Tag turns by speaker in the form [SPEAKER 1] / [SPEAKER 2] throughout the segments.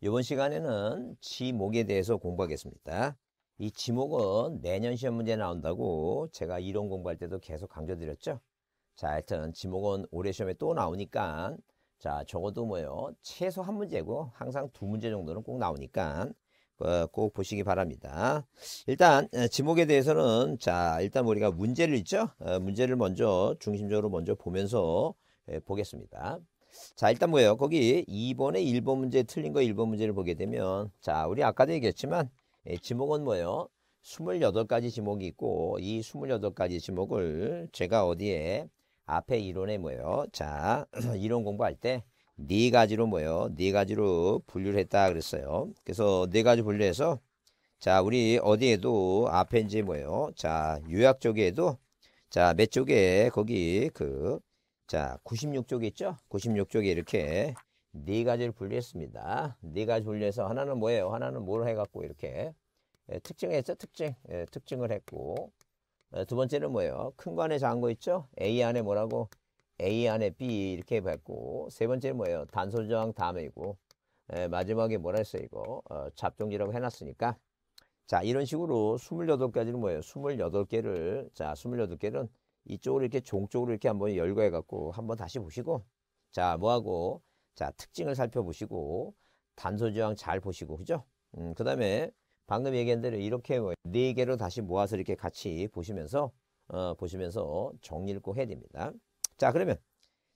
[SPEAKER 1] 이번 시간에는 지목에 대해서 공부하겠습니다. 이 지목은 내년 시험 문제 나온다고 제가 이론 공부할 때도 계속 강조드렸죠. 자, 하여튼 지목은 올해 시험에 또 나오니까 자, 적어도 뭐요? 최소 한 문제고 항상 두 문제 정도는 꼭 나오니까 어, 꼭 보시기 바랍니다. 일단 어, 지목에 대해서는 자, 일단 우리가 문제를 있죠? 어, 문제를 먼저 중심적으로 먼저 보면서 예, 보겠습니다. 자, 일단 뭐예요? 거기 2번에 1번 문제 틀린 거 1번 문제를 보게 되면 자, 우리 아까도 얘기했지만 예, 지목은 뭐예요? 28가지 지목이 있고 이 28가지 지목을 제가 어디에 앞에 이론에 뭐예요? 자, 이론 공부할 때 네 가지로 뭐예요? 네 가지로 분류를 했다 그랬어요. 그래서 네 가지 분류해서 자, 우리 어디에도 앞에 이제 뭐예요? 자, 요약 쪽에도 자, 몇 쪽에 거기 그 자, 96쪽에 있죠? 96쪽에 이렇게 네 가지를 분리했습니다. 네 가지 분리해서 하나는 뭐예요? 하나는 뭘 해갖고 이렇게 예, 특징했죠? 특징. 예, 특징을 했고 예, 두 번째는 뭐예요? 큰 거 안에 작은 거 있죠? A 안에 뭐라고? A 안에 B 이렇게 했고 세 번째는 뭐예요? 단소 저항 다음이고 예, 마지막에 뭐라 했어요? 이거 어, 잡종지라고 해놨으니까 자 이런 식으로 28가지는 뭐예요? 28개를 자 28개는 이쪽으로 이렇게 종쪽으로 이렇게 한번 열거해 갖고 한번 다시 보시고 자 뭐하고 자 특징을 살펴보시고 단소 저항 잘 보시고 그죠? 음, 그 다음에 방금 얘기한 대로 이렇게 네 개로 다시 모아서 이렇게 같이 보시면서 어, 보시면서 정리를 꼭 해야 됩니다. 자 그러면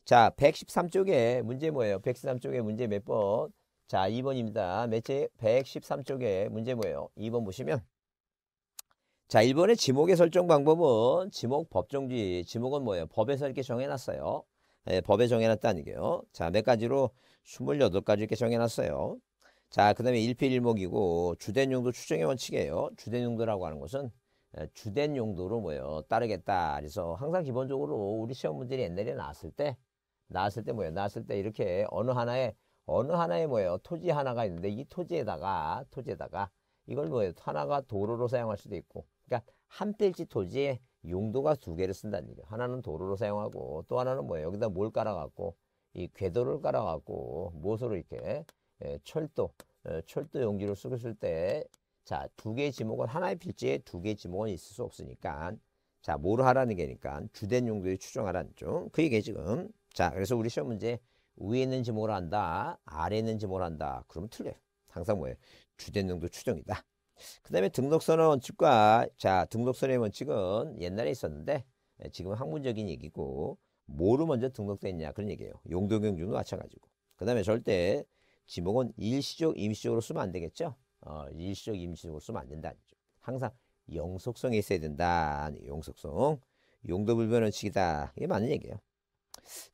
[SPEAKER 1] 자 113쪽에 문제 뭐예요? 113쪽에 문제 몇 번? 자 2번입니다. 매체 113쪽에 문제 뭐예요? 2번 보시면 자, 1번의 지목의 설정 방법은 지목 법정지. 지목은 뭐예요? 법에서 이렇게 정해놨어요. 예, 법에 정해놨다는 게요. 자, 몇 가지로 28가지 이렇게 정해놨어요. 자, 그 다음에 일필일목이고 주된 용도 추정의 원칙이에요. 주된 용도라고 하는 것은 예, 주된 용도로 뭐예요? 따르겠다. 그래서 항상 기본적으로 우리 시험 문제들이 옛날에 나왔을 때 나왔을 때 뭐예요? 나왔을 때 이렇게 어느 하나에 어느 하나에 뭐예요? 토지 하나가 있는데 이 토지에다가 토지에다가 이걸 뭐예요? 하나가 도로로 사용할 수도 있고 그러니까 한필지 토지에 용도가 두 개를 쓴다는 얘기예요. 하나는 도로로 사용하고 또 하나는 뭐예요? 여기다 뭘 깔아갖고 이 궤도를 깔아갖고 못으로 이렇게 예, 철도 어, 철도 용지를 쓰고 있을 때 자, 두 개의 지목은 하나의 필지에 두 개의 지목은 있을 수 없으니까 자, 뭐를 하라는 게니까 주된 용도에 추정하라는 쪽그 얘기 지금. 자, 그래서 우리 시험 문제 위에 있는 지목을 한다, 아래에 있는 지목을 한다. 그러면 틀려요. 항상 뭐예요? 주된 용도 추정이다. 그 다음에 등록선언 원칙과 자 등록선의 원칙은 옛날에 있었는데 예, 지금 학문적인 얘기고 뭐로 먼저 등록됐냐 그런 얘기예요. 용도경주도 마찬가지고. 그 다음에 절대 지목은 일시적 임시적으로 쓰면 안 되겠죠. 어, 일시적 임시적으로 쓰면 안 된다는 거죠. 항상 영속성이 있어야 된다. 영속성. 용도불변 원칙이다. 이게 맞는 얘기예요.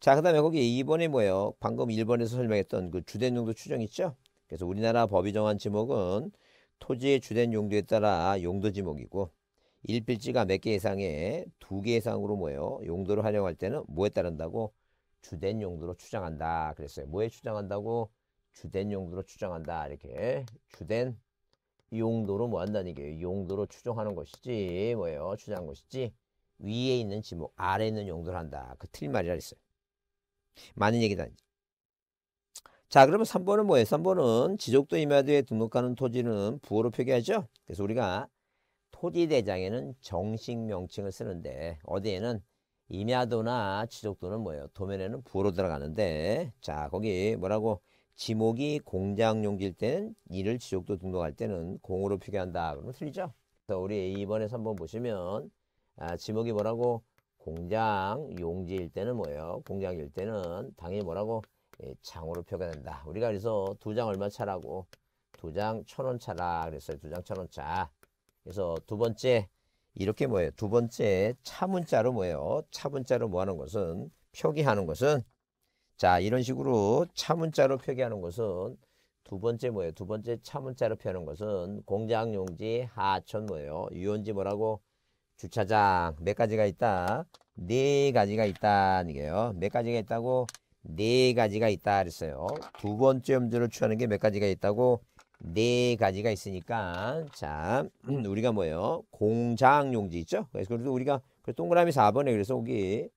[SPEAKER 1] 자, 그 다음에 거기 2번에 뭐예요? 방금 1번에서 설명했던 그 주된 용도 추정 있죠? 그래서 우리나라 법이 정한 지목은 토지의 주된 용도에 따라 용도 지목이고 일필지가 몇 개 이상에 두 개 이상으로 모여 용도를 활용할 때는 뭐에 따른다고 주된 용도로 추정한다 그랬어요. 뭐에 추정한다고 주된 용도로 추정한다 이렇게 주된 용도로 뭐 한다는 게 용도로 추정하는 것이지 뭐예요 추정한 것이지 위에 있는 지목 아래에 있는 용도를 한다 그 틀린 말이라 했어요. 많은 얘기다. 자 그러면 3번은 뭐예요? 3번은 지적도 임야도에 등록하는 토지는 부호로 표기하죠. 그래서 우리가 토지대장에는 정식 명칭을 쓰는데 어디에는 임야도나 지적도는 뭐예요? 도면에는 부호로 들어가는데 자 거기 뭐라고 지목이 공장용지일 때는 이를 지적도 등록할 때는 공으로 표기한다. 그러면 틀리죠. 그래서 우리 2번에3번 보시면 아, 지목이 뭐라고 공장용지일 때는 뭐예요? 공장일 때는 당연히 뭐라고 장으로 예, 표현된다 우리가 그래서 두 장 얼마 차라고 두 장 천 원 차라 그랬어요. 두 장 천 원 차. 그래서 두 번째 이렇게 뭐예요? 두 번째 차문자로 뭐예요? 차문자로 뭐 하는 것은 표기하는 것은 자 이런 식으로 차문자로 표기하는 것은 두 번째 뭐예요? 두 번째 차문자로 표하는 것은 공장 용지 하천 뭐예요? 유원지 뭐라고? 주차장 몇 가지가 있다? 네 가지가 있다이 게요. 몇 가지가 있다고? 네 가지가 있다 그랬어요. 두 번째 음절을 취하는 게 몇 가지가 있다고? 네 가지가 있으니까 자 음, 우리가 뭐예요? 공장용지 있죠? 그래서 우리가 그 동그라미 4번에 그래서 여기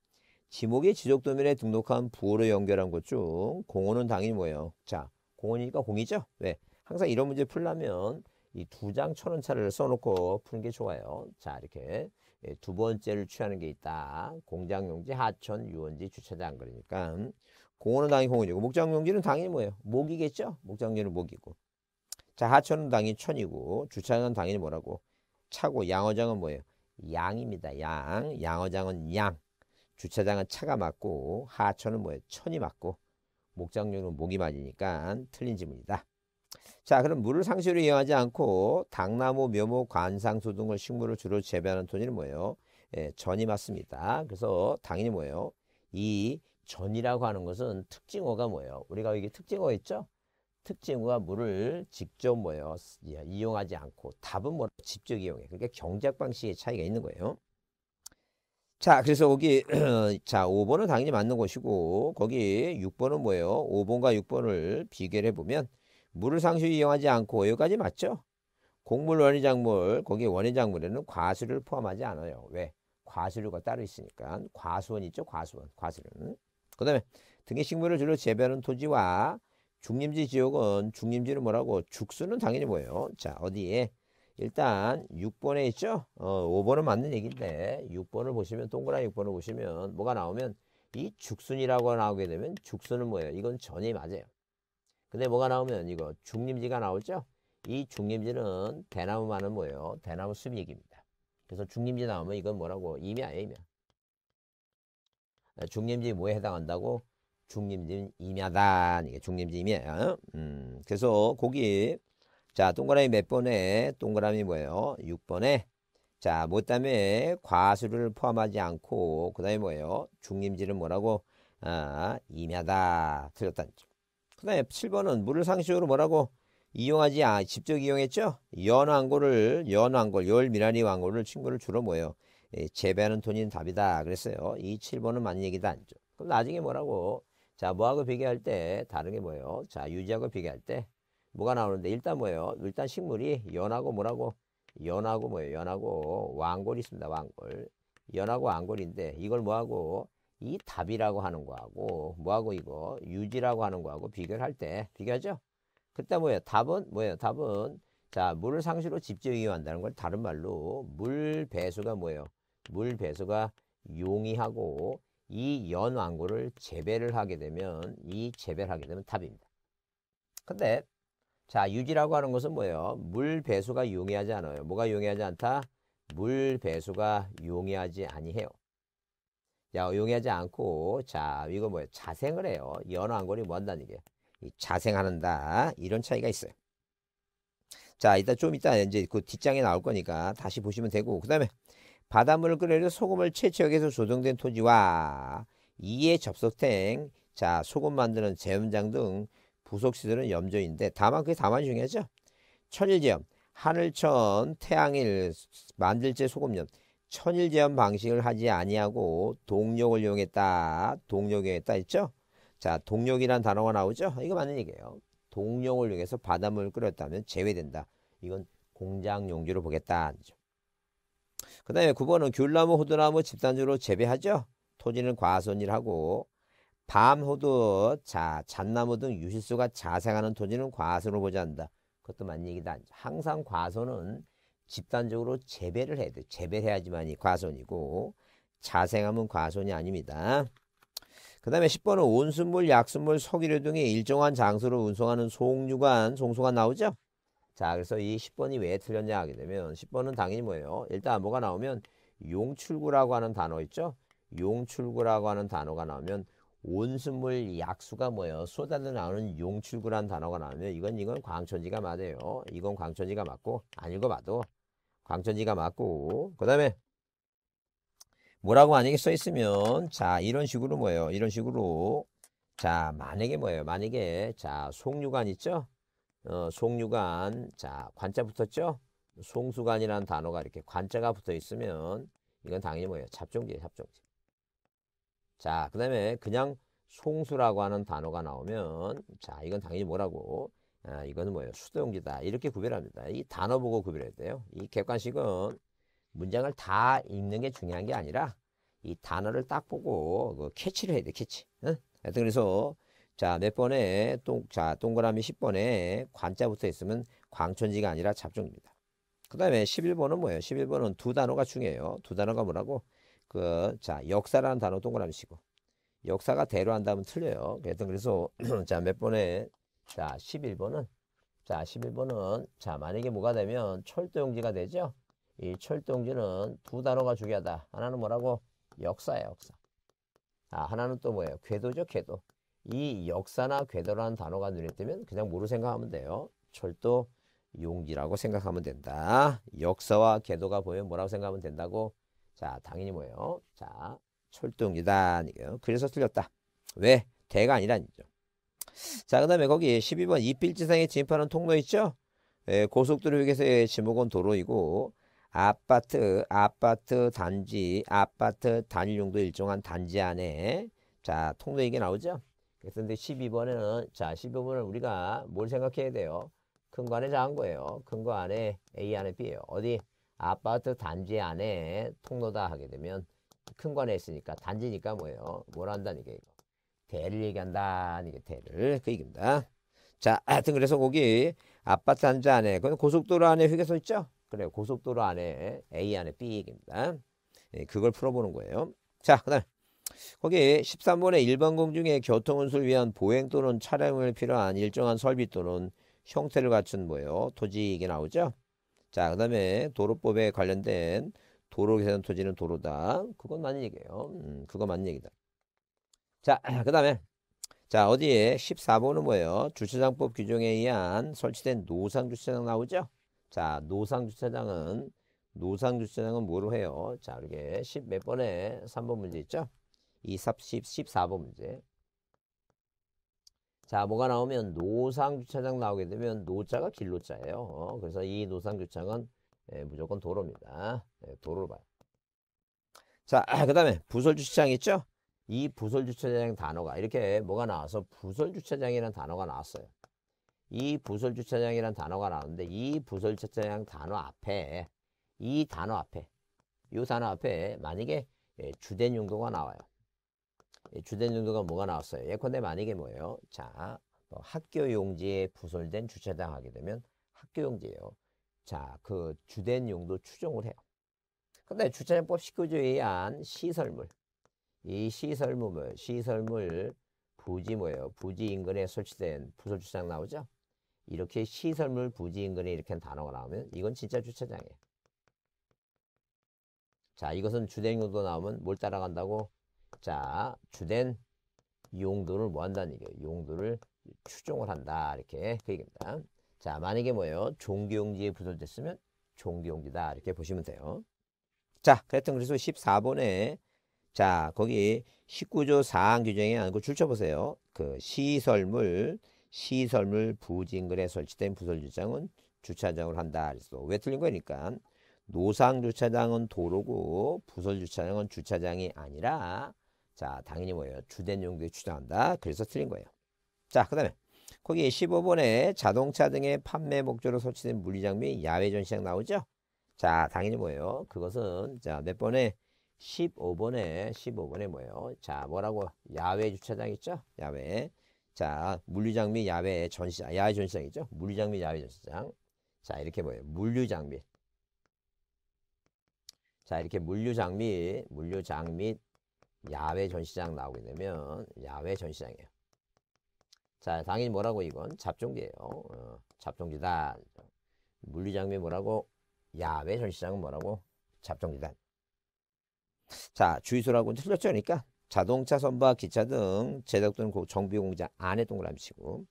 [SPEAKER 1] 지목의 지적도면에 등록한 부호로 연결한 것 중 공원은 당연히 뭐예요? 자 공원이니까 공이죠? 왜? 네. 항상 이런 문제 풀려면 이 두 장 천 원차를 써놓고 푸는 게 좋아요. 자 이렇게 예, 두 번째를 취하는 게 있다. 공장용지, 하천, 유원지, 주차장 그러니까 공원은 당연히 공원이고 목장용지는 당연히 뭐예요? 목이겠죠? 목장용지는 목이고. 자 하천은 당연히 천이고 주차장은 당연히 뭐라고? 차고 양어장은 뭐예요? 양입니다. 양. 양어장은 양. 주차장은 차가 맞고 하천은 뭐예요? 천이 맞고 목장용은 목이 맞으니까 틀린 질문이다. 자 그럼 물을 상시로 이용하지 않고 당나무, 묘목, 관상수 등을 식물을 주로 재배하는 토지는 뭐예요? 예, 전이 맞습니다. 그래서 당연히 뭐예요? 이 전이라고 하는 것은 특징어가 뭐예요? 우리가 이게 특징어 있죠? 특징어가 물을 직접 뭐예요? 이용하지 않고 답은 뭐 직접 이용해. 그러니까 경작 방식의 차이가 있는 거예요. 자, 그래서 거기 자, 5번은 당연히 맞는 것이고 거기 6번은 뭐예요? 5번과 6번을 비교해 를 보면 물을 상시히 이용하지 않고 여기까지 맞죠? 곡물 원인작물 거기 원인작물에는 과수를 포함하지 않아요. 왜? 과수류가 따로 있으니까 과수원 있죠? 과수원 과수류는 그 다음에 등의 식물을 주로 재배하는 토지와 중림지 지역은 중림지는 뭐라고 죽수는 당연히 뭐예요. 자 어디에 일단 6번에 있죠. 어, 5번은 맞는 얘기인데 6번을 보시면 동그란 6번을 보시면 뭐가 나오면 이 죽순이라고 나오게 되면 죽순은 뭐예요? 이건 전이 맞아요. 근데 뭐가 나오면 이거 중림지가 나오죠. 이 중림지는 대나무 많은 뭐예요? 대나무 수비액입니다. 그래서 중림지 나오면 이건 뭐라고? 임야, 임야. 어, 중림지 뭐에 해당한다고? 중림진 임야다. 이게 중림지 임야. 음, 그래서 거기 자 동그라미 몇 번에 동그라미 뭐예요? 6번에 자, 뭐 때문에 과수를 포함하지 않고 그다음에 뭐예요? 중림지는 뭐라고? 아, 임야다. 틀렸다. 그다음에 7번은 물을 상식으로 뭐라고? 이용하지 아 직접 이용했죠? 연왕골을 연왕골 열미란이 왕골을 친구를 주로 뭐예요? 예, 재배하는 돈인 답이다 그랬어요. 이 7번은 맞는 얘기도 아니죠. 그럼 나중에 뭐라고? 자, 뭐하고 비교할 때 다른 게 뭐예요? 자, 유지하고 비교할 때 뭐가 나오는데 일단 뭐예요? 일단 식물이 연하고 뭐라고? 연하고 뭐예요? 연하고 왕골이 있습니다. 왕골. 연하고 왕골인데 이걸 뭐하고? 이 답이라고 하는 거하고 뭐하고 이거 유지라고 하는 거하고 비교를 할 때 비교하죠? 그때 뭐예요? 답은 뭐예요? 답은 자, 물을 상시로 집중이 용 한다는 걸 다른 말로 물 배수가 뭐예요? 물 배수가 용이하고 이연왕구를 재배를 하게 되면 이 재배를 하게 되면 답입니다. 근데 자 유지라고 하는 것은 뭐예요? 물 배수가 용이하지 않아요. 뭐가 용이하지 않다? 물 배수가 용이하지 아니해요. 야 용이하지 않고 자 이거 뭐예요? 자생을 해요. 연왕골이뭐 한다는 얘기예요? 이 자생하는다 이런 차이가 있어요. 자 이따 좀 이따 이제 그 뒷장에 나올 거니까 다시 보시면 되고 그 다음에 바닷물을 끓여서 소금을 채취하기위서 조정된 토지와 이에 접속탱, 자 소금 만드는 제음장 등 부속시설은 염조인데 다만 그게 다만 중요하죠. 천일제염, 하늘천, 태양일, 만들제 소금염, 천일제염 방식을 하지 아니하고 동력을 이용했다, 동력을 이용했다 했죠. 자 동력이란 단어가 나오죠. 이거 맞는 얘기예요. 동력을 이용해서 바닷물을 끓였다면 제외된다. 이건 공장 용지로 보겠다. 그 다음에 9번은 귤나무, 호두나무 집단적으로 재배하죠. 토지는 과수원이라고 밤, 호두, 자, 잣나무 등 유실수가 자생하는 토지는 과수원을 보장한다. 그것도 맞는 얘기다. 항상 과수원은 집단적으로 재배를 해야 돼. 재배해야지만이 를 과수원이고 자생하면 과수원이 아닙니다. 그 다음에 10번은 온순물약순물 석유류 등이 일정한 장소로 운송하는 송유관, 송소가 나오죠. 자, 그래서 이 10번이 왜 틀렸냐 하게 되면 10번은 당연히 뭐예요? 일단 뭐가 나오면 용출구라고 하는 단어 있죠? 용출구라고 하는 단어가 나오면 온수물 약수가 뭐예요? 쏟아져 나오는 용출구라는 단어가 나오면 이건 이건 광천지가 맞아요. 이건 광천지가 맞고 안 읽어봐도 광천지가 맞고 그 다음에 뭐라고 만약에 써 있으면 자 이런 식으로 뭐예요? 이런 식으로 자 만약에 뭐예요? 만약에 자송류관 있죠? 어, 송유관 자 관자 붙었죠? 송수관이라는 단어가 이렇게 관자가 붙어 있으면 이건 당연히 뭐예요? 잡종지예요. 잡종지. 자, 그 다음에 그냥 송수라고 하는 단어가 나오면 자, 이건 당연히 뭐라고? 아, 이거는 뭐예요? 수도용지다. 이렇게 구별합니다. 이 단어 보고 구별해야 돼요. 이 객관식은 문장을 다 읽는 게 중요한 게 아니라 이 단어를 딱 보고 그 캐치를 해야 돼, 캐치. 응? 하여튼 그래서 자, 몇 네 번에 동, 자, 동그라미 10번에 관자 부터 있으면 광천지가 아니라 잡종입니다. 그 다음에 11번은 뭐예요? 11번은 두 단어가 중요해요. 두 단어가 뭐라고? 그, 자, 역사라는 단어 동그라미 치고. 역사가 대로 한다면 틀려요. 그래서, 그래서 자, 몇 번에, 자, 11번은, 자, 11번은, 자, 만약에 뭐가 되면 철도용지가 되죠? 이 철도용지는 두 단어가 중요하다. 하나는 뭐라고? 역사야, 역사. 아, 하나는 또 뭐예요? 궤도죠, 궤도. 이 역사나 궤도라는 단어가 눈에 뜨면 그냥 뭐로 생각하면 돼요? 철도 용기라고 생각하면 된다. 역사와 궤도가 보여 뭐라고 생각하면 된다고? 자, 당연히 뭐예요? 자, 철도 용기다. 그래서 틀렸다. 왜? 대가 아니라니죠. 자, 그 다음에 거기 12번 이필지상에 진입하는 통로 있죠? 예, 고속도로 휴게소의 예, 지목은 도로이고 아파트, 아파트 단지, 아파트 단위용도 일정한 단지 안에 자, 통로 얘기 나오죠? 그런데 12번에는 자 12번은 우리가 뭘 생각해야 돼요? 큰 거 안에 작은 거예요. 큰 거 안에 A 안에 B예요. 어디? 아파트 단지 안에 통로다 하게 되면 큰 거 안에 있으니까 단지니까 뭐예요? 뭘 한다는 게 이거. 대를 얘기한다는 게 대를 그 얘기입니다. 자, 하여튼 그래서 거기 아파트 단지 안에 그 고속도로 안에 휴게소 있죠? 그래 고속도로 안에 A 안에 B 얘기입니다. 예, 그걸 풀어보는 거예요. 자, 그다음 거기에 13번의 일반 공중의 교통운수를 위한 보행 또는 차량을 필요한 일정한 설비 또는 형태를 갖춘 뭐예요? 토지 이게 나오죠? 자, 그 다음에 도로법에 관련된 도로 계산 토지는 도로다. 그건 맞는 얘기예요. 음, 그거 맞는 얘기다. 자, 그 다음에 자 어디에 14번은 뭐예요? 주차장법 규정에 의한 설치된 노상 주차장 나오죠? 자, 노상 주차장은 노상 주차장은 뭐로 해요? 자, 이게 10 몇 번에 3번 문제 있죠? 230 14번 문제. 자, 뭐가 나오면 노상주차장 나오게 되면 노자가 길로자예요. 어, 그래서 이 노상주차장은 예, 무조건 도로입니다. 예, 도로로 봐요. 자, 그 다음에 부설주차장 있죠? 이 부설주차장 단어가 이렇게 뭐가 나와서 부설주차장이라는 단어가 나왔어요. 이 부설주차장이라는 단어가 나오는데 이 부설주차장 단어 앞에 이 단어 앞에 이 단어 앞에 만약에 예, 주된 용도가 나와요. 예, 주된 용도가 뭐가 나왔어요? 예컨대 만약에 뭐예요? 자, 뭐 학교 용지에 부설된 주차장 하게 되면 학교 용지예요. 자, 그 주된 용도 추정을 해요. 근데 주차장법 19조에 의한 시설물, 이 시설물, 시설물 부지 뭐예요? 부지 인근에 설치된 부설 주차장 나오죠? 이렇게 시설물 부지 인근에 이렇게 단어가 나오면 이건 진짜 주차장이에요. 자, 이것은 주된 용도 나오면 뭘 따라간다고? 자, 주된 용도를 뭐 한다는 얘기예요? 용도를 추종을 한다. 이렇게 그 얘기입니다. 자, 만약에 뭐예요? 종교용지에 부설됐으면 종교용지다. 이렇게 보시면 돼요. 자, 그랬던 그래서 14번에 자, 거기 19조 4항 규정에 안고 줄쳐보세요. 그 시설물, 시설물 부진글에 설치된 부설주장은 주차장을 한다. 그래서 왜 틀린 거니까 노상 주차장은 도로고 부설 주차장은 주차장이 아니라 자, 당연히 뭐예요? 주된 용도에 추정한다. 그래서 틀린 거예요. 자, 그 다음에 거기 15번에 자동차 등의 판매 목적으로 설치된 물리장 및 야외 전시장 나오죠? 자, 당연히 뭐예요? 그것은 자, 몇 번에 15번에 15번에 뭐예요? 자, 뭐라고 야외 주차장 있죠? 야외. 자, 물류장 및 야외 전시장, 아, 야외 전시장있죠 물류장 및 야외 전시장. 자, 이렇게 뭐예요? 물류장 및. 자, 이렇게 물류장 및 물류장 및 야외 전시장 나오게 되면 야외 전시장이에요. 자, 당연히 뭐라고 이건 잡종기예요. 어, 잡종기다. 물리장비 뭐라고? 야외 전시장은 뭐라고? 잡종기단. 자, 주유소라고 틀렸죠. 그러니까 자동차, 선박, 기차 등 제작 또는 정비공장 안에 동그라미 치고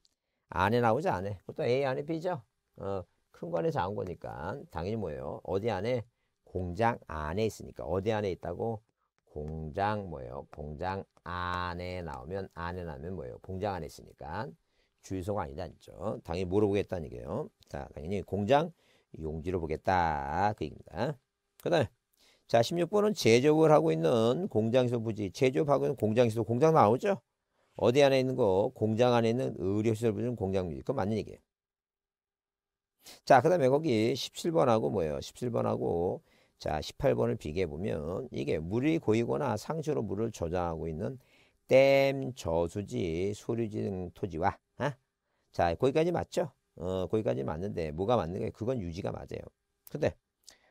[SPEAKER 1] 안에 나오지 안에. 보통 A 안에 B죠. 어, 큰 관에 작은 거니까 당연히 뭐예요? 어디 안에? 공장 안에 있으니까 어디 안에 있다고? 공장 뭐예요? 공장 안에 나오면 안에 나오면 뭐예요? 공장 안에 있으니까 주의소가 아니다 했죠. 당연히 뭐로 보겠다는 얘기예요. 자, 당연히 공장 용지로 보겠다 그 얘기입니다. 그다음자 16번은 제조업을 하고 있는 공장소 부지 제조업하고 있는 공장소 공장 나오죠? 어디 안에 있는 거 공장 안에 있는 의료시설 부지는 공장 부지 그 맞는 얘기예요. 자, 그 다음에 거기 17번하고 뭐예요? 17번하고 자, 18번을 비교해 보면 이게 물이 고이거나 상수로 물을 저장하고 있는 댐, 저수지, 소류지 등 토지와 아? 자, 거기까지 맞죠? 어, 거기까지 맞는데 뭐가 맞는 게 그건 유지가 맞아요. 근데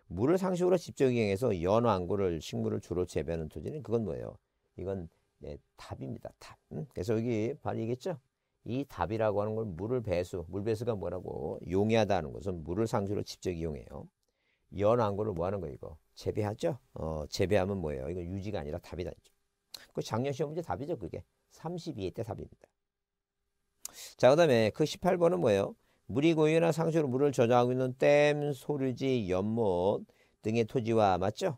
[SPEAKER 1] 물을 상식으로 직접 이용해서 연안구를 식물을 주로 재배하는 토지는 그건 뭐예요? 이건 네, 답입니다. 답. 응? 음? 그래서 여기 바로 얘기했죠? 이 답이라고 하는 걸 물을 배수, 물 배수가 뭐라고 용이하다는 것은 물을 상수로 직접 이용해요. 연안구를 뭐 하는 거 이거? 재배하죠? 어, 재배하면 뭐예요? 이거 유지가 아니라 답이 다죠. 그 작년 시험 문제 답이죠, 그게. 32회 때 답입니다. 자, 그 다음에 그 18번은 뭐예요? 물이 고유나 상수로 물을 저장하고 있는 댐, 소류지, 연못 등의 토지와 맞죠?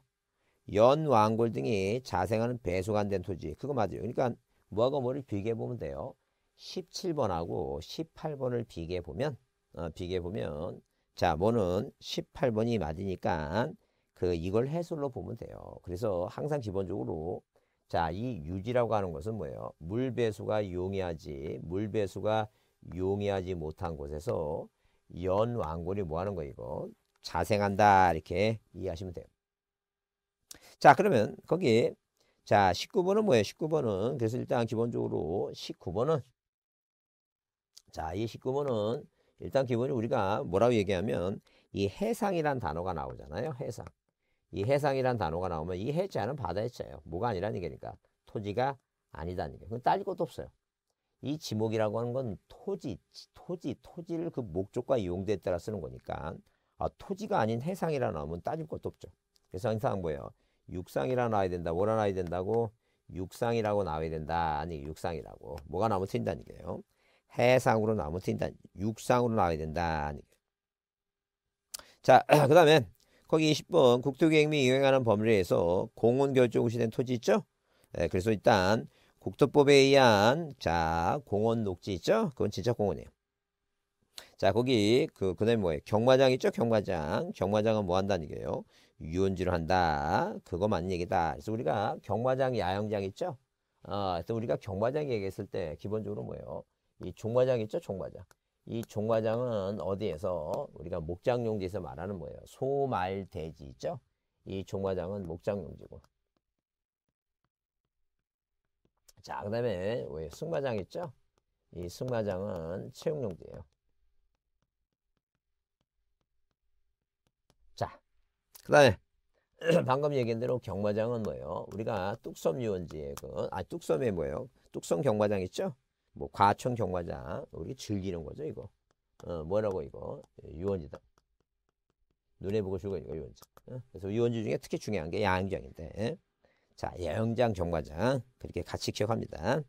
[SPEAKER 1] 연왕골 등이 자생하는 배수관된 토지. 그거 맞아요. 그러니까 뭐하고 뭐를 비교해 보면 돼요. 17번하고 18번을 비교해 보면 어, 비교해 보면 자, 뭐는 18번이 맞으니까 그 이걸 해설로 보면 돼요. 그래서 항상 기본적으로 자, 이 유지라고 하는 것은 뭐예요? 물 배수가 용이하지, 물 배수가 용이하지 못한 곳에서 연왕골이뭐 하는 거 이거? 자생한다. 이렇게 이해하시면 돼요. 자, 그러면 거기 자, 19번은 뭐예요? 19번은 그래서 일단 기본적으로 19번은 자, 이 19번은 일단 기본이 우리가 뭐라고 얘기하면 이 해상이란 단어가 나오잖아요. 해상. 이 해상이란 단어가 나오면 이 해자는 바다해 자예요. 뭐가 아니라는 얘기니까 토지가 아니다는 얘기. 그건 따질 것도 없어요. 이 지목이라고 하는 건 토지, 토지, 토지를 그 목적과 이용도에 따라 쓰는 거니까 아, 토지가 아닌 해상이라 나오면 따질 것도 없죠. 그래서 항상 뭐예요? 육상이라 나와야 된다. 뭐라 나와야 된다고? 육상이라고 나와야 된다. 아니 육상이라고. 뭐가 나오면 튄다는 얘기예요. 해상으로 나오면 일단 육상으로 나와야 된다. 자, 그 다음에 거기 20번 국토계획및 이행하는 법률에서 공원 결정시된 토지 있죠? 네, 그래서 일단 국토법에 의한 자 공원 녹지 있죠? 그건 진짜 공원이에요. 자 거기 그 그다음에 뭐예요? 경마장 있죠? 경마장. 경마장은 뭐 한다는 얘기예요? 유원지로 한다. 그거 맞는 얘기다. 그래서 우리가 경마장, 야영장 있죠? 아, 그래서 우리가 경마장 얘기했을 때 기본적으로 뭐예요? 이 종마장 있죠? 종마장. 이 종마장은 어디에서 우리가 목장용지에서 말하는 뭐예요? 소말돼지 있죠? 이 종마장은 목장용지고. 자, 그 다음에 왜 승마장 있죠? 이 승마장은 채용용지예요. 자, 그 다음에 방금 얘기한 대로 경마장은 뭐예요? 우리가 뚝섬 유원지에 그, 아, 뚝섬에 뭐예요? 뚝섬 경마장 있죠? 뭐 과천 경과장 우리 즐기는 거죠 이거 어, 뭐라고 이거 예, 유원지다 눈에 보고 즐거 이거 유원지 어? 그래서 유원지 중에 특히 중요한 게 야영장인데 예? 자 야영장 경과장 그렇게 같이 기억합니다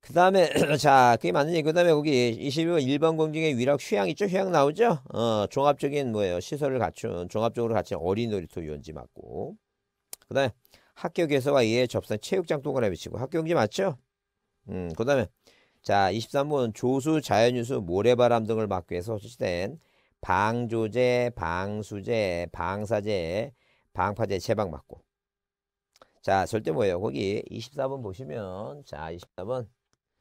[SPEAKER 1] 그 다음에 자 그게 맞는지 그 다음에 거기 21번 1번 공중에 위락 휴양 있죠 휴양 나오죠 어 종합적인 뭐예요 시설을 갖춘 종합적으로 갖춘 어린 놀이터 유원지 맞고 그 다음에 학교 개서와 이에 접선 체육장 동그라미 치고 학교 경제 맞죠 음, 그 다음에, 자, 23번 조수, 자연유수, 모래바람 등을 막기 위해서 설치된 방조제, 방수제, 방사제, 방파제 제방 막고. 자, 절대 뭐예요? 거기 24번 보시면, 자, 24번.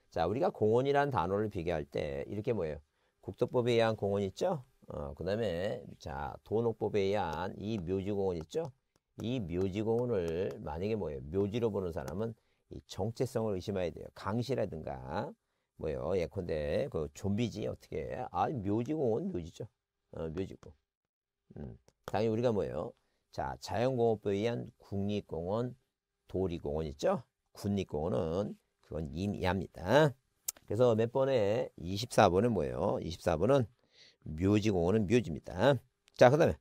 [SPEAKER 1] 자, 우리가 공원이란 단어를 비교할 때, 이렇게 뭐예요? 국토법에 의한 공원 있죠? 어, 그 다음에, 자, 도농법에 의한 이 묘지공원 있죠? 이 묘지공원을 만약에 뭐예요? 묘지로 보는 사람은 이 정체성을 의심해야 돼요. 강시라든가 뭐요 예컨대 그 좀비지 어떻게 아 묘지공원 묘지죠. 어, 묘지공. 음, 당연히 우리가 뭐예요? 자자연공업에 의한 국립공원, 도리공원 있죠. 국립공원은 그건 임의합니다. 그래서 몇 번에 24번은 뭐예요? 24번은 묘지공원은 묘지입니다. 자, 그 다음에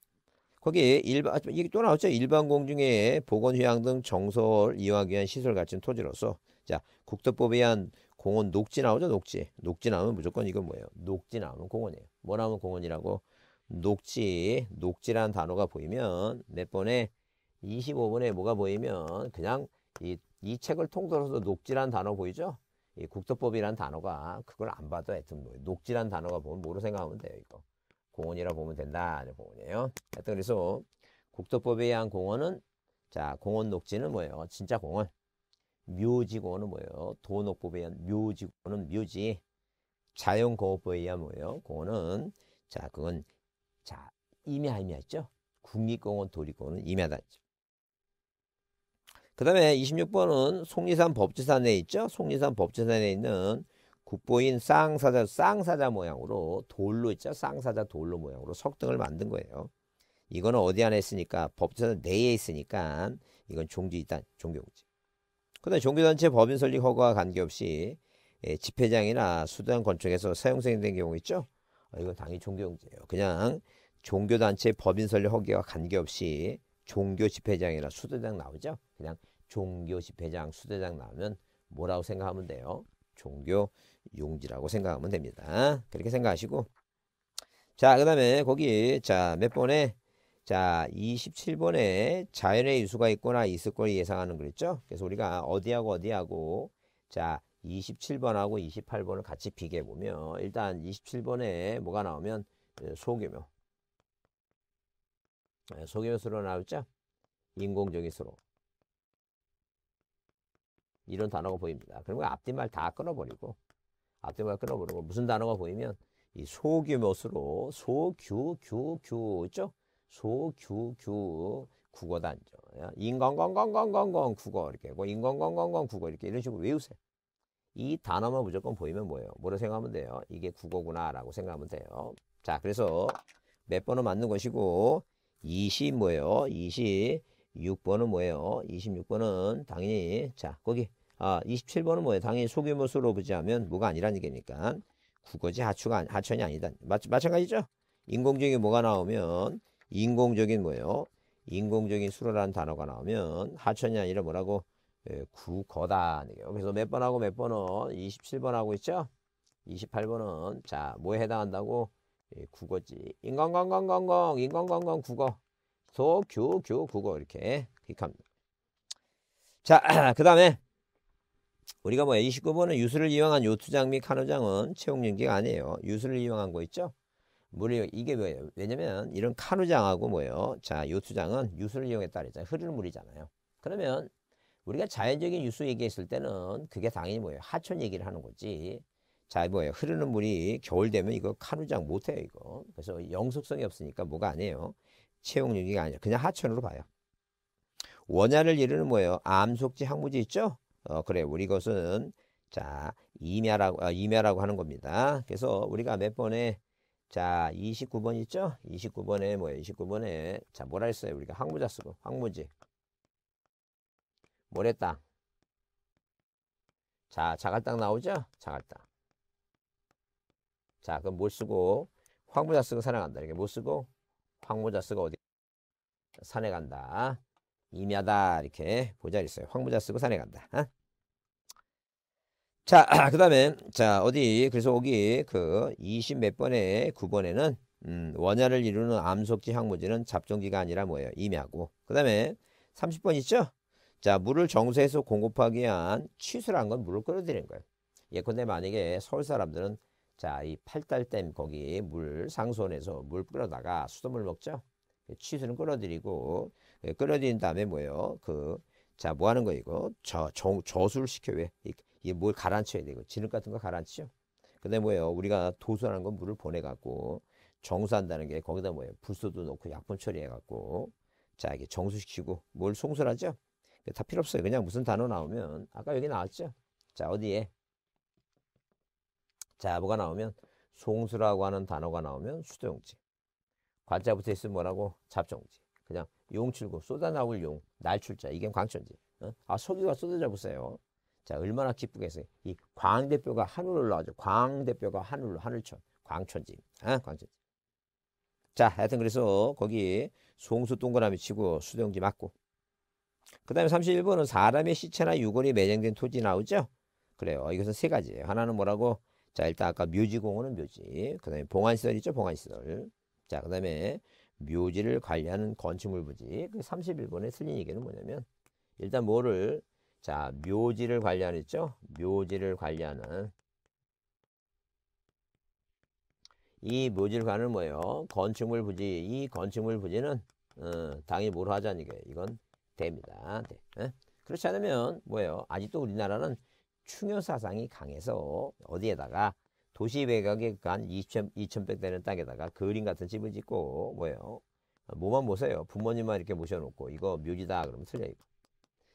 [SPEAKER 1] 거기에 일반 아, 이게 또 나왔죠. 일반 공중에 보건 휴양 등 정서를 이용하기 위한 시설 갖춘 토지로서 자 국토법에 의한 공원 녹지 나오죠 녹지 녹지 나오면 무조건 이건 뭐예요 녹지 나오면 공원이에요 뭐 나오면 공원이라고 녹지 녹지란 단어가 보이면 몇 번에 25번에 뭐가 보이면 그냥 이, 이 책을 통틀어서 녹지란 단어 보이죠 이 국토법이란 단어가 그걸 안 봐도 하여튼 녹지란 단어가 보면 뭐로 생각하면 돼요 이거 공원이라고 보면 된다. 는 공원이에요. 하여튼 그래서 국토법에 의한 공원은 자 공원 녹지는 뭐예요? 진짜 공원. 묘지공원은 뭐예요? 도농법에 의한 묘지공원은 묘지. 자연공업법에 의한 뭐예요? 공원은 자 그건 자 임야 임야 있죠? 국립공원 도립공원은 임야다 있죠. 그 다음에 26번은 속리산 법지산에 있죠. 속리산 법지산에 있는 국보인 쌍사자, 쌍사자 모양으로 돌로 있죠. 쌍사자 돌로 모양으로 석등을 만든 거예요. 이거는 어디 안에 있으니까 법전 내에 있으니까 이건 종지 단종교지 그다음 종교단체 법인 설립 허가와 관계없이 예, 집회장이나 수단 건축에서 사용생된 경우 있죠. 아, 이건 당연히 종교용지예요. 그냥 종교단체 법인 설립 허가와 관계없이 종교 집회장이나 수대장 나오죠. 그냥 종교 집회장, 수대장 나오면 뭐라고 생각하면 돼요? 종교 용지라고 생각하면 됩니다. 그렇게 생각하시고 자, 그 다음에 거기 자, 몇 번에 자, 27번에 자연의 유수가 있거나 있을 걸 예상하는 그랬죠? 그래서 우리가 어디하고 어디하고 자, 27번하고 28번을 같이 비교해 보면 일단 27번에 뭐가 나오면 예, 소규모 예, 소규모수로 나오죠? 인공적인 수로 이런 단어가 보입니다. 그리고 앞뒷말 다 끊어버리고 앞뒤만 끊어보는 고 무슨 단어가 보이면 이 소규모수로 소규규규 있죠? 소규규 국어 단죠. 인건건건건건건 국어 이렇게 하 인건건건건 국어 이렇게 이런 식으로 외우세요. 이 단어만 무조건 보이면 뭐예요? 뭐라 생각하면 돼요? 이게 국어구나라고 생각하면 돼요. 자, 그래서 몇 번은 맞는 것이고 20 뭐예요? 26번은 뭐예요? 26번은 당연히 자, 거기 아, 27번은 뭐예요? 당연히 소규모 수로 보자면 뭐가 아니라는 얘기니까 국어지 하추가 하천이 아니다. 마, 마찬가지죠? 인공적인 뭐가 나오면 인공적인 뭐예요? 인공적인 수로라는 단어가 나오면 하천이 아니라 뭐라고 예, 국어다. 그래서 몇 번하고 몇 번은 27번 하고 있죠? 28번은 자 뭐에 해당한다고 예, 국어지. 인간관광관광 인간관광 국어 소교교 국어 이렇게 클합니다자그 다음에 우리가 뭐2 9번은 유수를 이용한 요투장 및 카누장은 채용 연기가 아니에요. 유수를 이용한 거 있죠? 물이 이게 왜, 왜냐면 이런 카누장하고 뭐예요? 자, 요투장은 유수를 이용했다 그랬잖아요. 흐르는 물이잖아요. 그러면 우리가 자연적인 유수 얘기했을 때는 그게 당연히 뭐예요? 하천 얘기를 하는 거지. 자, 뭐예요? 흐르는 물이 겨울 되면 이거 카누장 못 해요, 이거. 그래서 영속성이 없으니까 뭐가 아니에요. 채용연기가아니에요 그냥 하천으로 봐요. 원야를 이루는 뭐예요? 암속지 항무지 있죠? 어, 그래 우리 것은 자 임야라고 아, 임야라고 하는 겁니다. 그래서 우리가 몇 번에 자 29번 있죠? 29번에 뭐야 29번에 자 뭐라 했어요? 우리가 황무자 쓰고 황무지 모래땅 자 자갈땅 나오죠? 자갈땅 자 그럼 뭘 쓰고 황무자 쓰고 사에한다 이렇게 못 뭐 쓰고 황무자 쓰고 어디 산에 간다. 임야다 이렇게 보자 그 있어요. 황부자 쓰고 산에 간다. 어? 자, 그 다음에, 자, 어디, 그래서 여기 그 20 몇 번에 9번에는, 음, 원야를 이루는 암석지 항무지는 잡종기가 아니라 뭐예요? 임야고. 그 다음에 30번 있죠? 자, 물을 정수해서 공급하기 위한 취수란 건 물을 끌어들이는 거예요. 예컨대 만약에 서울 사람들은 자, 이 팔달댐 거기 물 상수원에서 물 끌어다가 수돗물 먹죠? 취수는 끌어들이고 예, 끊어진 다음에 뭐예요? 그, 자, 뭐 하는 거 이거? 저, 저, 저술 시켜 왜? 이게 뭘 가라앉혀야 돼? 이 진흙 같은 거 가라앉히죠? 근데 뭐예요? 우리가 도수라는 건 물을 보내갖고 정수한다는 게 거기다 뭐예요? 불소도 넣고 약분 처리해갖고 자, 이게 정수시키고 뭘 송설하죠? 예, 다 필요 없어요. 그냥 무슨 단어 나오면 아까 여기 나왔죠? 자, 어디에? 자, 뭐가 나오면 송수라고 하는 단어가 나오면 수도용지. 관자 붙어 있으면 뭐라고? 잡종지. 그냥 용출구 쏟아 나올 용 날출자 이게 광천지. 어? 아 서기가 쏟아져 보세요. 자 얼마나 기쁘겠어요. 이 광대뼈가 하늘로 올라가죠. 광대뼈가 하늘로 하늘천 광천지. 아 광천지. 자 하여튼 그래서 거기 송수 동그라미 치고 수동지 맞고. 그 다음에 31번은 사람의 시체나 유골이 매장된 토지 나오죠. 그래요. 이것은 세가지 하나는 뭐라고? 자 일단 아까 묘지공원은 묘지. 그 다음에 봉안시설 있죠. 봉안시설. 자그 다음에 묘지를 관리하는 건축물 부지 그 31번의 슬린이게는 뭐냐면 일단 뭐를 자 묘지를 관리하겠죠 묘지를 관리하는 이 묘지를 관는 뭐예요 건축물 부지 이 건축물 부지는 어, 당이 뭘 하자는 게 이건 됩니다 네. 예? 그렇지 않으면 뭐예요 아직도 우리나라는 충효 사상이 강해서 어디에다가 도시 외곽에 간 20, 2,100 되는 땅에다가 그림 같은 집을 짓고 뭐예요? 뭐만 보세요. 부모님만 이렇게 모셔놓고 이거 묘지다 그러면 틀려 이거.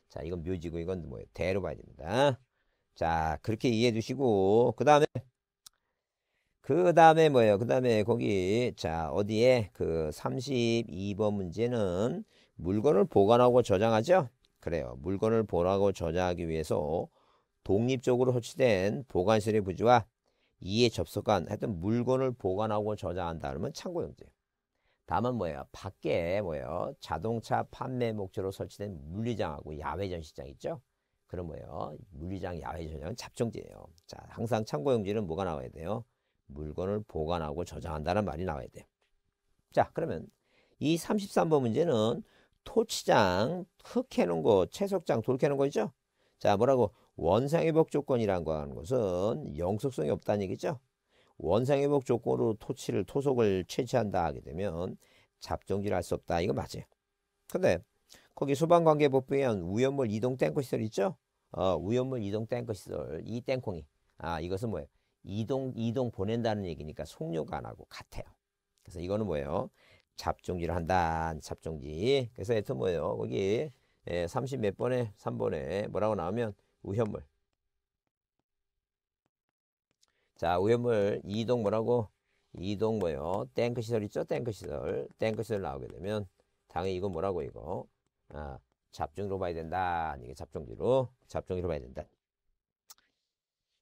[SPEAKER 1] 자 이건 묘지고 이건 뭐예요? 대로 봐야 됩니다. 자 그렇게 이해해 주시고 그 다음에 그 다음에 뭐예요? 그 다음에 거기 자 어디에 그 32번 문제는 물건을 보관하고 저장하죠? 그래요. 물건을 보라고 저장하기 위해서 독립적으로 설치된 보관실의 부지와 이에 접속한 하여튼 물건을 보관하고 저장한다 그러면 창고용지예요. 다만 뭐예요? 밖에 뭐예요? 자동차 판매 목적으로 설치된 물리장하고 야외 전시장 있죠? 그럼 뭐예요? 물리장, 야외 전시장은 잡종지예요. 자, 항상 창고용지는 뭐가 나와야 돼요? 물건을 보관하고 저장한다는 말이 나와야 돼요. 자, 그러면 이 33번 문제는 토치장, 흙 캐는 거, 채석장, 돌 캐는 거 있죠? 자, 뭐라고? 원상회복 조건이라고 하는 것은 영속성이 없다는 얘기죠. 원상회복 조건으로 토치를 토속을 채취한다 하게 되면 잡종질 할수 없다. 이거 맞아요. 근데 거기 소방관계법에 한 우연물 이동 탱커 시설 있죠? 어, 우연물 이동 탱커 시설 이 땡콩이 아 이것은 뭐예요? 이동 이동 보낸다는 얘기니까 속료안 하고 같아요. 그래서 이거는 뭐예요? 잡종질을 한다. 잡종질. 그래서 애터 뭐예요? 거기 30몇 예, 번에 3번에 뭐라고 나오면 우현물. 자, 우현물 이동 뭐라고? 이동 뭐요? 탱크 시설 있죠? 탱크 시설. 탱크 시설 나오게 되면 당연히 이건 뭐라고 이거? 아, 잡종으로 봐야 된다. 이게 잡종지로 잡종지로 봐야 된다.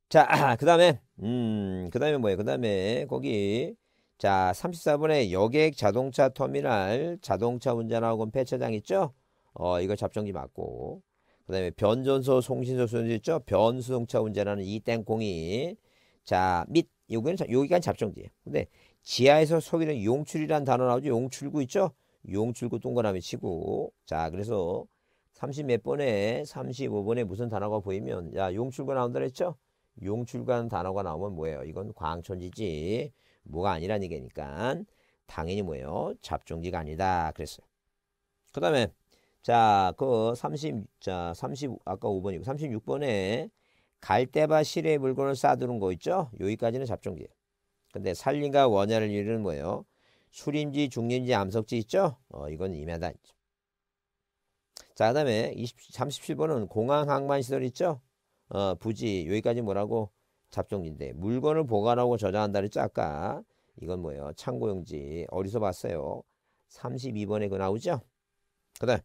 [SPEAKER 1] 자, 그다음에 음, 그다음에 뭐예요? 그다음에 거기 자, 34번에 여객 자동차 터미널 자동차 운전하고 폐차장 있죠? 어, 이거 잡종지 맞고 그 다음에 변전소 송신소 소지 있죠. 변수동차 운전하는 이 땡콩이 자, 밑 여기는 여기가 잡종지예요 근데 지하에서 속이는 용출이란 단어 나오죠. 용출구 있죠. 용출구 동그라미 치고 자, 그래서 30 몇 번에 35번에 무슨 단어가 보이면 야, 용출구 나온다 그랬죠? 용출구라는 단어가 나오면 뭐예요? 이건 광천지지 뭐가 아니라는 얘기니까 당연히 뭐예요? 잡종지가 아니다 그랬어요. 그 다음에 자, 그 30, 자, 30, 아까 5번이고, 36번에 갈대밭 실에 물건을 쌓아두는 거 있죠? 여기까지는 잡종지예요. 근데 살림과 원야를 이루는 뭐예요? 수림지, 중림지, 암석지 있죠? 어, 이건 임야다. 자, 그 다음에 37번은 공항 항만시설 있죠? 어, 부지, 여기까지 뭐라고? 잡종지인데, 물건을 보관하고 저장한다 그랬죠? 아까. 이건 뭐예요? 창고용지. 어디서 봤어요? 32번에 그 나오죠? 그 다음.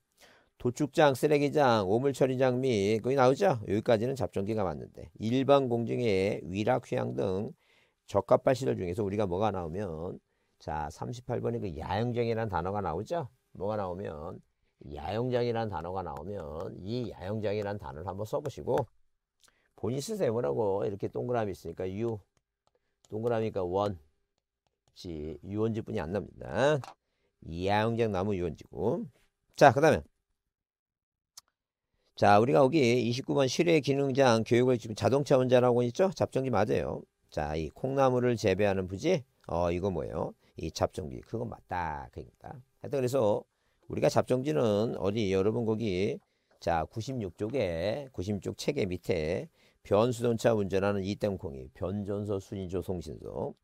[SPEAKER 1] 도축장, 쓰레기장, 오물처리장 및 거기 나오죠? 여기까지는 잡종기가 맞는데 일반 공중에 위락, 휘양등적합발 시설 중에서 우리가 뭐가 나오면 자 38번에 그 야영장이라는 단어가 나오죠? 뭐가 나오면 야영장이라는 단어가 나오면 이 야영장이라는 단어를 한번 써보시고 본인 쓰세요 뭐라고 이렇게 동그라미 있으니까 U 동그라미가원 지, 유원지뿐이 안 납니다. 야영장 나무 유원지고 자그 다음에 자, 우리가 여기 29번 실외 기능장 교육을 지금 자동차 원자라고 있죠? 잡종기 맞아요. 자, 이 콩나물을 재배하는 부지? 어, 이거 뭐예요? 이 잡종기. 그건 맞다. 그러니까. 하여튼 그래서 우리가 잡종지는 어디 여러분 거기 자 96쪽에 96쪽 책의 밑에 변수동차 운전하는 이땡콩이 변전소 순위조 송신소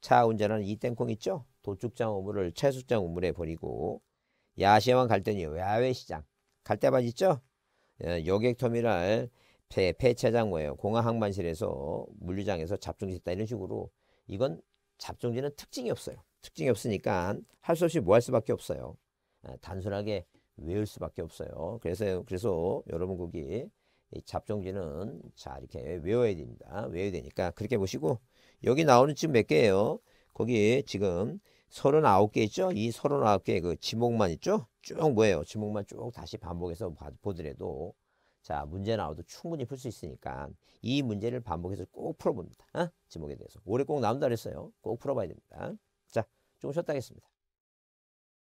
[SPEAKER 1] 차 운전하는 이땡콩 있죠? 도축장 우물을 채수장 우물에 버리고 야시장 갈 때는 야외시장 갈대밭 있죠? 예, 여객 터미널 폐, 차장 뭐예요? 공항 항만실에서 물류장에서 잡종짓다 이런 식으로 이건 잡종지는 특징이 없어요. 특징이 없으니까 할 수 없이 뭐 할 수밖에 없어요. 아, 단순하게 외울 수밖에 없어요. 그래서 그래서 여러분 거기 잡종지는 자 이렇게 외워야 됩니다. 외워야 되니까 그렇게 보시고 여기 나오는 지금 몇 개예요? 거기 지금 39개 있죠? 이 39개 그 지목만 있죠? 쭉 뭐예요? 지목만 쭉 다시 반복해서 보더라도 자 문제 나와도 충분히 풀 수 있으니까 이 문제를 반복해서 꼭 풀어봅니다. 어? 지목에 대해서. 올해 꼭 나온다 그랬어요. 꼭 풀어봐야 됩니다. 자, 조금 쉬었다 하겠습니다.